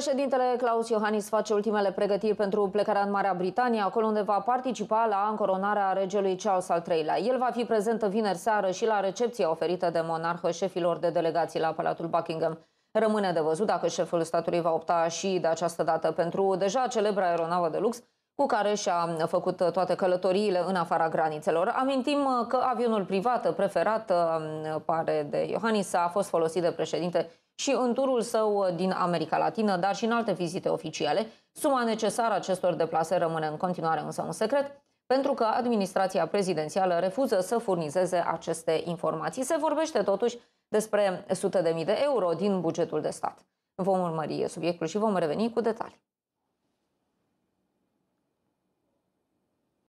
Președintele Claus Iohannis face ultimele pregătiri pentru plecarea în Marea Britanie, acolo unde va participa la încoronarea regelui Charles al III-lea. El va fi prezent vineri seară și la recepția oferită de monarhă șefilor de delegații la Palatul Buckingham. Rămâne de văzut dacă șeful statului va opta și de această dată pentru deja celebra aeronavă de lux, cu care și-a uh, făcut uh, toate călătoriile în afara granițelor. Amintim uh, că avionul privat preferat, pare de Iohannis, a fost folosit de președinte și în turul său din America Latină, dar și în alte vizite oficiale. Suma necesară acestor deplasări rămâne în continuare însă un secret, pentru că administrația prezidențială refuză să furnizeze aceste informații. Se vorbește totuși despre sute de mii de euro din bugetul de stat. Vom urmări subiectul și vom reveni cu detalii.